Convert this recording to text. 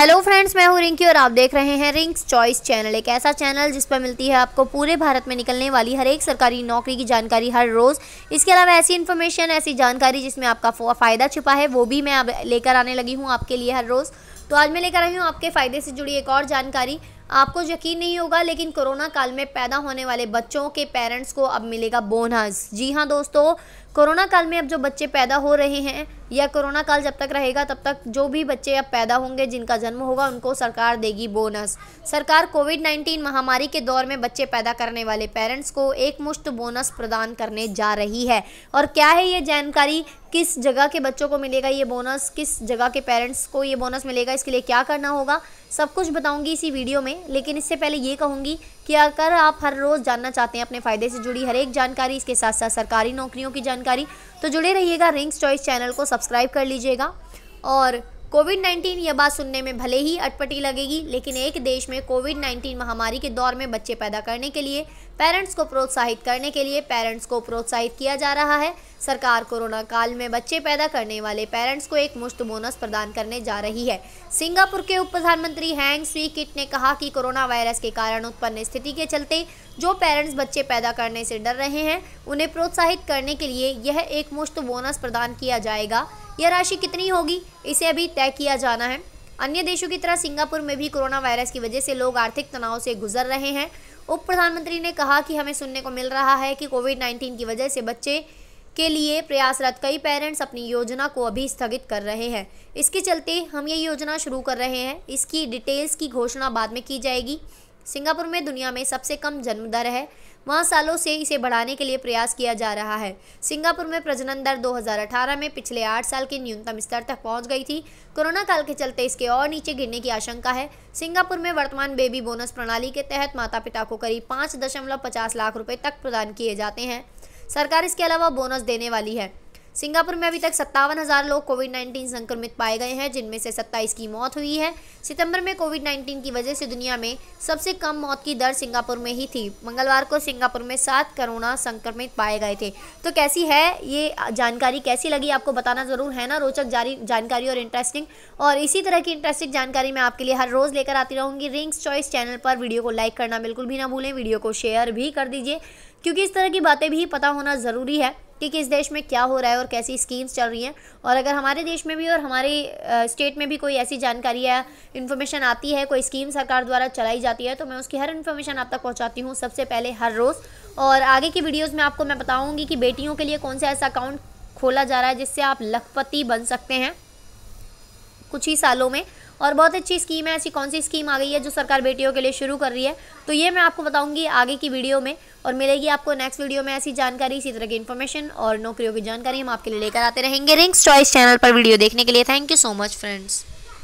hello friends मैं हूं रिंकी और आप देख रहे हैं रिंक्स चॉइस चैनल एक ऐसा चैनल जिस पर मिलती है आपको पूरे भारत में निकलने वाली हर एक सरकारी नौकरी की जानकारी हर रोज़ इसके अलावा ऐसी इन्फॉर्मेशन ऐसी जानकारी जिसमें आपका फ़ायदा छिपा है वो भी मैं लेकर आने लगी हूँ आपके लिए हर रोज़ तो आज मैं लेकर आई हूँ आपके फ़ायदे से जुड़ी एक और जानकारी आपको यकीन नहीं होगा लेकिन कोरोना काल में पैदा होने वाले बच्चों के पेरेंट्स को अब मिलेगा बोनस जी हाँ दोस्तों कोरोना काल में अब जो बच्चे पैदा हो रहे हैं या कोरोना काल जब तक रहेगा तब तक जो भी बच्चे अब पैदा होंगे जिनका जन्म होगा उनको सरकार देगी बोनस सरकार कोविड 19 महामारी के दौर में बच्चे पैदा करने वाले पेरेंट्स को एक मुश्त बोनस प्रदान करने जा रही है और क्या है ये जानकारी किस जगह के बच्चों को मिलेगा ये बोनस किस जगह के पेरेंट्स को ये बोनस मिलेगा इसके लिए क्या करना होगा सब कुछ बताऊंगी इसी वीडियो में लेकिन इससे पहले ये कहूंगी कि अगर आप हर रोज़ जानना चाहते हैं अपने फ़ायदे से जुड़ी हर एक जानकारी इसके साथ साथ सरकारी नौकरियों की जानकारी तो जुड़े रहिएगा रिंग्स चॉइस चैनल को सब्सक्राइब कर लीजिएगा और कोविड 19 यह बात सुनने में भले ही अटपटी लगेगी लेकिन एक देश में कोविड 19 महामारी के दौर में बच्चे पैदा करने के लिए पेरेंट्स को प्रोत्साहित करने के लिए पेरेंट्स को प्रोत्साहित किया जा रहा है सरकार कोरोना काल में बच्चे पैदा करने वाले पेरेंट्स को एक मुश्त बोनस प्रदान करने जा रही है सिंगापुर के उप प्रधानमंत्री हैंग स्वी किट ने कहा कि कोरोना वायरस के कारण उत्पन्न स्थिति के चलते जो पेरेंट्स बच्चे पैदा करने से डर रहे हैं उन्हें प्रोत्साहित करने के लिए यह एक मुश्त बोनस प्रदान किया जाएगा यह राशि कितनी होगी इसे अभी तय किया जाना है अन्य देशों की तरह सिंगापुर में भी कोरोना वायरस की वजह से लोग आर्थिक तनाव से गुजर रहे हैं उप प्रधानमंत्री ने कहा कि हमें सुनने को मिल रहा है कि कोविड 19 की वजह से बच्चे के लिए प्रयासरत कई पेरेंट्स अपनी योजना को अभी स्थगित कर रहे हैं इसके चलते हम ये योजना शुरू कर रहे हैं इसकी डिटेल्स की घोषणा बाद में की जाएगी सिंगापुर में दुनिया में सबसे कम जन्मदर है वहाँ सालों से इसे बढ़ाने के लिए प्रयास किया जा रहा है सिंगापुर में प्रजनन दर 2018 में पिछले आठ साल के न्यूनतम स्तर तक पहुँच गई थी कोरोना काल के चलते इसके और नीचे गिरने की आशंका है सिंगापुर में वर्तमान बेबी बोनस प्रणाली के तहत माता पिता को करीब पाँच लाख रुपये तक प्रदान किए जाते हैं सरकार इसके अलावा बोनस देने वाली है सिंगापुर में अभी तक सत्तावन हज़ार लोग कोविड 19 संक्रमित पाए गए हैं जिनमें से 27 की मौत हुई है सितंबर में कोविड 19 की वजह से दुनिया में सबसे कम मौत की दर सिंगापुर में ही थी मंगलवार को सिंगापुर में सात करोना संक्रमित पाए गए थे तो कैसी है ये जानकारी कैसी लगी आपको बताना ज़रूर है ना रोचक जारी जानकारी और इंटरेस्टिंग और इसी तरह की इंटरेस्टिंग जानकारी मैं आपके लिए हर रोज़ लेकर आती रहूँगी रिंग्स चॉइस चैनल पर वीडियो को लाइक करना बिल्कुल भी ना भूलें वीडियो को शेयर भी कर दीजिए क्योंकि इस तरह की बातें भी पता होना ज़रूरी है कि किस देश में क्या हो रहा है और कैसी स्कीम्स चल रही हैं और अगर हमारे देश में भी और हमारे स्टेट में भी कोई ऐसी जानकारी या इन्फॉर्मेशन आती है कोई स्कीम सरकार द्वारा चलाई जाती है तो मैं उसकी हर इन्फॉर्मेशन आप तक पहुँचाती हूँ सबसे पहले हर रोज़ और आगे की वीडियोज़ में आपको मैं बताऊँगी कि बेटियों के लिए कौन सा ऐसा अकाउंट खोला जा रहा है जिससे आप लखपति बन सकते हैं कुछ ही सालों में और बहुत अच्छी स्कीम है ऐसी कौन सी स्कीम आ गई है जो सरकार बेटियों के लिए शुरू कर रही है तो ये मैं आपको बताऊंगी आगे की वीडियो में और मिलेगी आपको नेक्स्ट वीडियो में ऐसी जानकारी इसी तरह की इन्फॉर्मेशन और नौकरियों की जानकारी हम आपके लिए लेकर आते रहेंगे रिंग्स चॉइस चैनल पर वीडियो देखने के लिए thank you so much friends